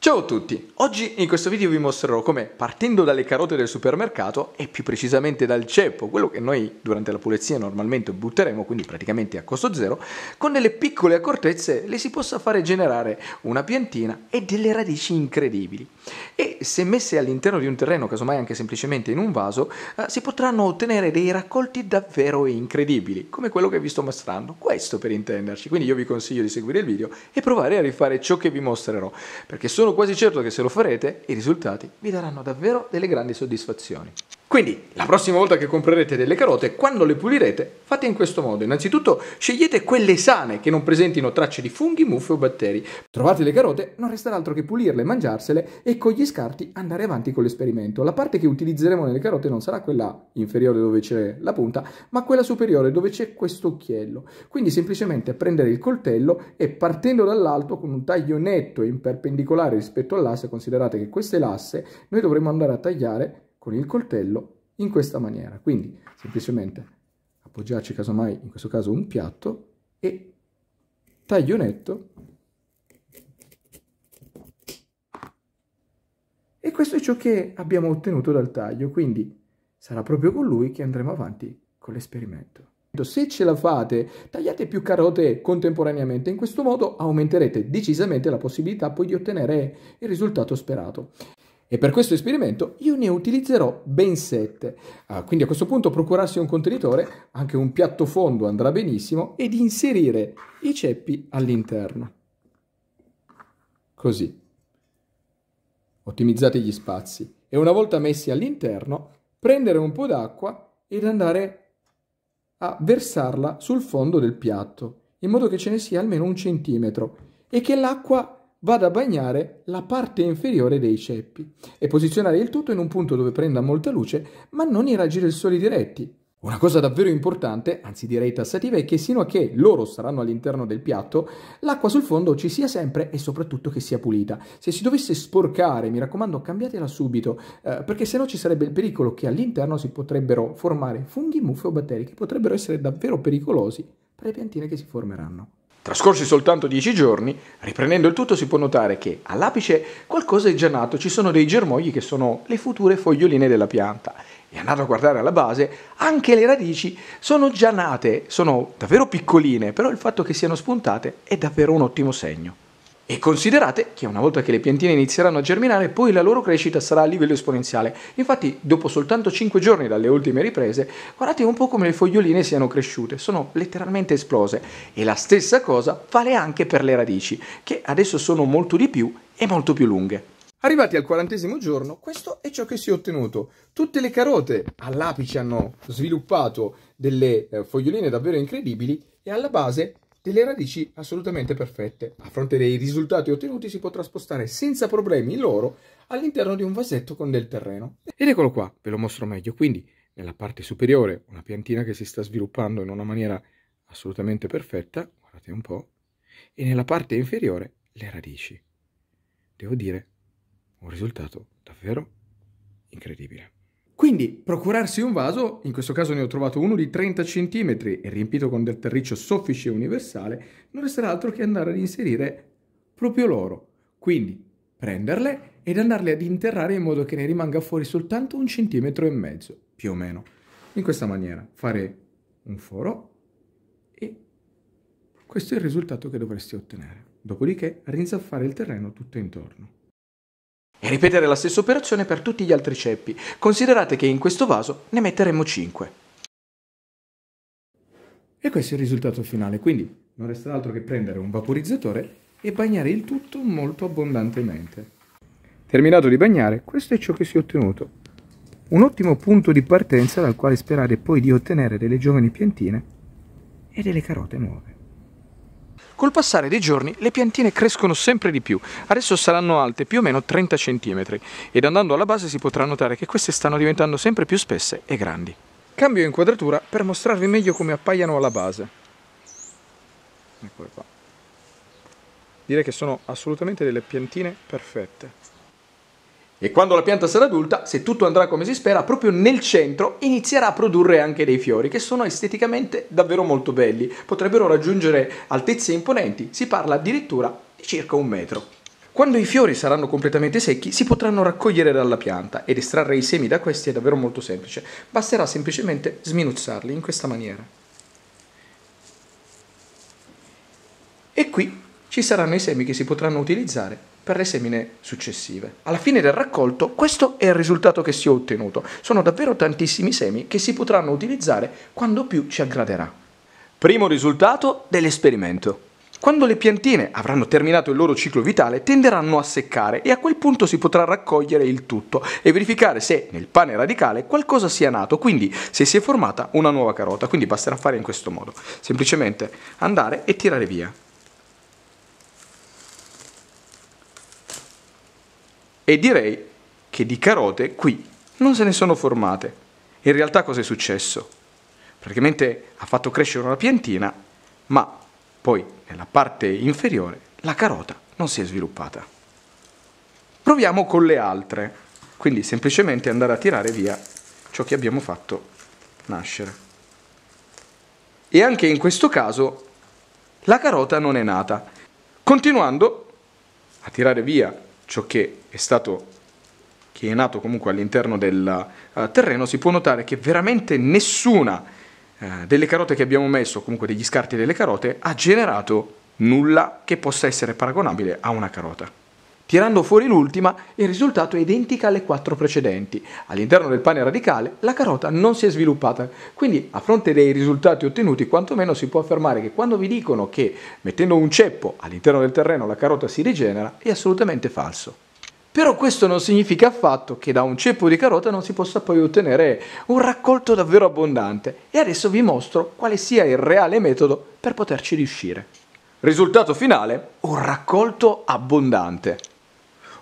Ciao a tutti! Oggi in questo video vi mostrerò come partendo dalle carote del supermercato e più precisamente dal ceppo, quello che noi durante la pulizia normalmente butteremo, quindi praticamente a costo zero, con delle piccole accortezze le si possa fare generare una piantina e delle radici incredibili e se messe all'interno di un terreno, casomai anche semplicemente in un vaso, eh, si potranno ottenere dei raccolti davvero incredibili, come quello che vi sto mostrando, questo per intenderci. Quindi io vi consiglio di seguire il video e provare a rifare ciò che vi mostrerò, perché sono quasi certo che se lo farete i risultati vi daranno davvero delle grandi soddisfazioni. Quindi la prossima volta che comprerete delle carote, quando le pulirete, fate in questo modo. Innanzitutto scegliete quelle sane che non presentino tracce di funghi, muffe o batteri. Trovate le carote, non resterà altro che pulirle, mangiarsele e con gli scarti andare avanti con l'esperimento. La parte che utilizzeremo nelle carote non sarà quella inferiore dove c'è la punta, ma quella superiore dove c'è questo occhiello. Quindi semplicemente prendere il coltello e partendo dall'alto con un taglio netto e in perpendicolare rispetto all'asse, considerate che queste l'asse, noi dovremo andare a tagliare con il coltello in questa maniera. Quindi semplicemente appoggiarci casomai in questo caso un piatto e taglio netto. e questo è ciò che abbiamo ottenuto dal taglio, quindi sarà proprio con lui che andremo avanti con l'esperimento. Se ce la fate, tagliate più carote contemporaneamente, in questo modo aumenterete decisamente la possibilità poi di ottenere il risultato sperato e per questo esperimento io ne utilizzerò ben 7. Ah, quindi a questo punto procurarsi un contenitore, anche un piatto fondo andrà benissimo, ed inserire i ceppi all'interno. Così. Ottimizzate gli spazi. E una volta messi all'interno, prendere un po' d'acqua ed andare a versarla sul fondo del piatto, in modo che ce ne sia almeno un centimetro e che l'acqua vado a bagnare la parte inferiore dei ceppi e posizionare il tutto in un punto dove prenda molta luce ma non i raggi del sole diretti. Una cosa davvero importante, anzi direi tassativa, è che sino a che loro saranno all'interno del piatto, l'acqua sul fondo ci sia sempre e soprattutto che sia pulita. Se si dovesse sporcare, mi raccomando, cambiatela subito, eh, perché sennò ci sarebbe il pericolo che all'interno si potrebbero formare funghi, muffe o batteri che potrebbero essere davvero pericolosi per le piantine che si formeranno. Trascorsi soltanto dieci giorni, riprendendo il tutto si può notare che all'apice qualcosa è già nato, ci sono dei germogli che sono le future foglioline della pianta e andando a guardare alla base, anche le radici sono già nate, sono davvero piccoline, però il fatto che siano spuntate è davvero un ottimo segno. E considerate che una volta che le piantine inizieranno a germinare, poi la loro crescita sarà a livello esponenziale. Infatti, dopo soltanto 5 giorni dalle ultime riprese, guardate un po' come le foglioline siano cresciute, sono letteralmente esplose. E la stessa cosa vale anche per le radici, che adesso sono molto di più e molto più lunghe. Arrivati al quarantesimo giorno, questo è ciò che si è ottenuto. Tutte le carote all'apice hanno sviluppato delle eh, foglioline davvero incredibili e alla base delle radici assolutamente perfette. A fronte dei risultati ottenuti si potrà spostare senza problemi l'oro all'interno di un vasetto con del terreno. Ed eccolo qua, ve lo mostro meglio. Quindi nella parte superiore una piantina che si sta sviluppando in una maniera assolutamente perfetta, guardate un po', e nella parte inferiore le radici. Devo dire, un risultato davvero incredibile. Quindi procurarsi un vaso, in questo caso ne ho trovato uno di 30 cm e riempito con del terriccio soffice e universale, non resterà altro che andare ad inserire proprio l'oro. Quindi prenderle ed andarle ad interrare in modo che ne rimanga fuori soltanto un centimetro e mezzo, più o meno. In questa maniera fare un foro e questo è il risultato che dovresti ottenere. Dopodiché rinzaffare il terreno tutto intorno e ripetere la stessa operazione per tutti gli altri ceppi. Considerate che in questo vaso ne metteremo 5. E questo è il risultato finale, quindi non resta altro che prendere un vaporizzatore e bagnare il tutto molto abbondantemente. Terminato di bagnare, questo è ciò che si è ottenuto. Un ottimo punto di partenza dal quale sperare poi di ottenere delle giovani piantine e delle carote nuove. Col passare dei giorni le piantine crescono sempre di più, adesso saranno alte più o meno 30 cm ed andando alla base si potrà notare che queste stanno diventando sempre più spesse e grandi. Cambio inquadratura per mostrarvi meglio come appaiano alla base. Eccole qua. Direi che sono assolutamente delle piantine perfette. E quando la pianta sarà adulta, se tutto andrà come si spera, proprio nel centro inizierà a produrre anche dei fiori che sono esteticamente davvero molto belli, potrebbero raggiungere altezze imponenti, si parla addirittura di circa un metro. Quando i fiori saranno completamente secchi si potranno raccogliere dalla pianta ed estrarre i semi da questi è davvero molto semplice, basterà semplicemente sminuzzarli in questa maniera. E qui ci saranno i semi che si potranno utilizzare per le semine successive. Alla fine del raccolto questo è il risultato che si è ottenuto. Sono davvero tantissimi semi che si potranno utilizzare quando più ci aggraderà. Primo risultato dell'esperimento. Quando le piantine avranno terminato il loro ciclo vitale tenderanno a seccare e a quel punto si potrà raccogliere il tutto e verificare se nel pane radicale qualcosa sia nato, quindi se si è formata una nuova carota, quindi basterà fare in questo modo, semplicemente andare e tirare via. E direi che di carote qui non se ne sono formate. In realtà cosa è successo? Praticamente ha fatto crescere una piantina, ma poi nella parte inferiore la carota non si è sviluppata. Proviamo con le altre, quindi semplicemente andare a tirare via ciò che abbiamo fatto nascere. E anche in questo caso la carota non è nata. Continuando a tirare via ciò che è stato che è nato comunque all'interno del uh, terreno, si può notare che veramente nessuna uh, delle carote che abbiamo messo, comunque degli scarti delle carote, ha generato nulla che possa essere paragonabile a una carota. Tirando fuori l'ultima, il risultato è identico alle quattro precedenti. All'interno del pane radicale la carota non si è sviluppata, quindi a fronte dei risultati ottenuti quantomeno si può affermare che quando vi dicono che mettendo un ceppo all'interno del terreno la carota si rigenera è assolutamente falso. Però questo non significa affatto che da un ceppo di carota non si possa poi ottenere un raccolto davvero abbondante e adesso vi mostro quale sia il reale metodo per poterci riuscire. Risultato finale, un raccolto abbondante.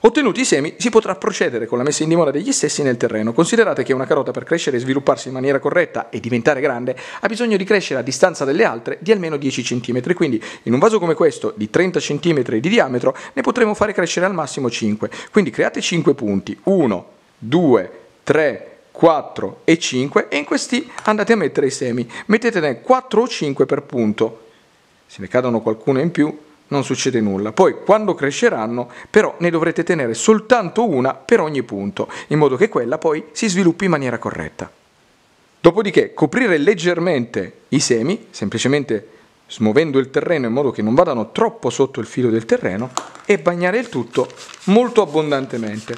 Ottenuti i semi, si potrà procedere con la messa in dimora degli stessi nel terreno. Considerate che una carota per crescere e svilupparsi in maniera corretta e diventare grande ha bisogno di crescere a distanza delle altre di almeno 10 cm, quindi in un vaso come questo di 30 cm di diametro ne potremo fare crescere al massimo 5. Quindi create 5 punti, 1, 2, 3, 4 e 5 e in questi andate a mettere i semi. Mettetene 4 o 5 per punto. Se ne cadono qualcuno in più non succede nulla. Poi quando cresceranno però ne dovrete tenere soltanto una per ogni punto, in modo che quella poi si sviluppi in maniera corretta. Dopodiché coprire leggermente i semi, semplicemente smuovendo il terreno in modo che non vadano troppo sotto il filo del terreno e bagnare il tutto molto abbondantemente.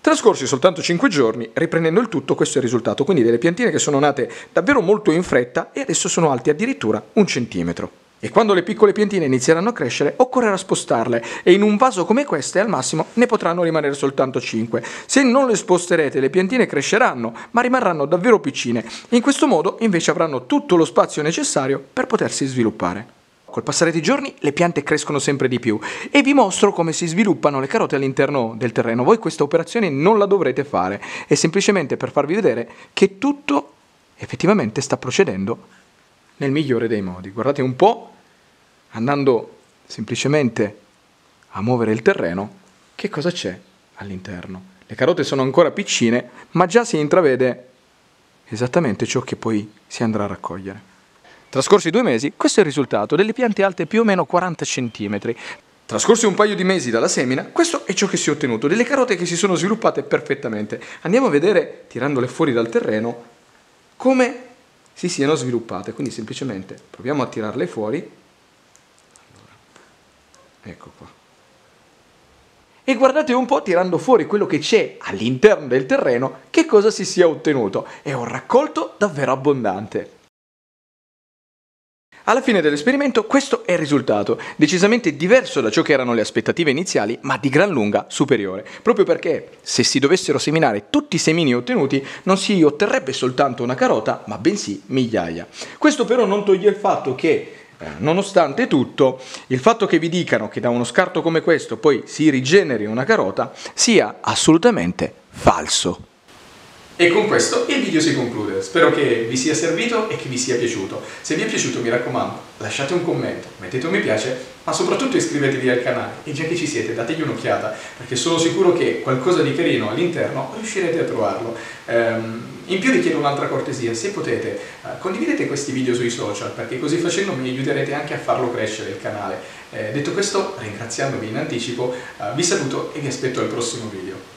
Trascorsi soltanto 5 giorni, riprendendo il tutto, questo è il risultato, quindi delle piantine che sono nate davvero molto in fretta e adesso sono alte addirittura un centimetro. E quando le piccole piantine inizieranno a crescere, occorrerà spostarle e in un vaso come queste al massimo ne potranno rimanere soltanto 5. Se non le sposterete, le piantine cresceranno, ma rimarranno davvero piccine. In questo modo, invece, avranno tutto lo spazio necessario per potersi sviluppare. Col passare dei giorni le piante crescono sempre di più e vi mostro come si sviluppano le carote all'interno del terreno. Voi questa operazione non la dovrete fare, è semplicemente per farvi vedere che tutto effettivamente sta procedendo nel migliore dei modi. Guardate un po', andando semplicemente a muovere il terreno, che cosa c'è all'interno. Le carote sono ancora piccine, ma già si intravede esattamente ciò che poi si andrà a raccogliere. Trascorsi due mesi, questo è il risultato delle piante alte più o meno 40 cm. Trascorsi un paio di mesi dalla semina, questo è ciò che si è ottenuto, delle carote che si sono sviluppate perfettamente. Andiamo a vedere, tirandole fuori dal terreno, come si siano sviluppate. Quindi semplicemente proviamo a tirarle fuori. Allora, ecco qua. E guardate un po' tirando fuori quello che c'è all'interno del terreno, che cosa si sia ottenuto. È un raccolto davvero abbondante. Alla fine dell'esperimento questo è il risultato, decisamente diverso da ciò che erano le aspettative iniziali, ma di gran lunga superiore, proprio perché se si dovessero seminare tutti i semini ottenuti non si otterrebbe soltanto una carota, ma bensì migliaia. Questo però non toglie il fatto che eh, Nonostante tutto, il fatto che vi dicano che da uno scarto come questo poi si rigeneri una carota sia assolutamente falso. E con questo il video si conclude, spero che vi sia servito e che vi sia piaciuto. Se vi è piaciuto mi raccomando lasciate un commento, mettete un mi piace, ma soprattutto iscrivetevi al canale e già che ci siete dategli un'occhiata perché sono sicuro che qualcosa di carino all'interno riuscirete a trovarlo. Ehm, in più vi chiedo un'altra cortesia, se potete eh, condividete questi video sui social perché così facendo mi aiuterete anche a farlo crescere il canale. Eh, detto questo ringraziandovi in anticipo eh, vi saluto e vi aspetto al prossimo video.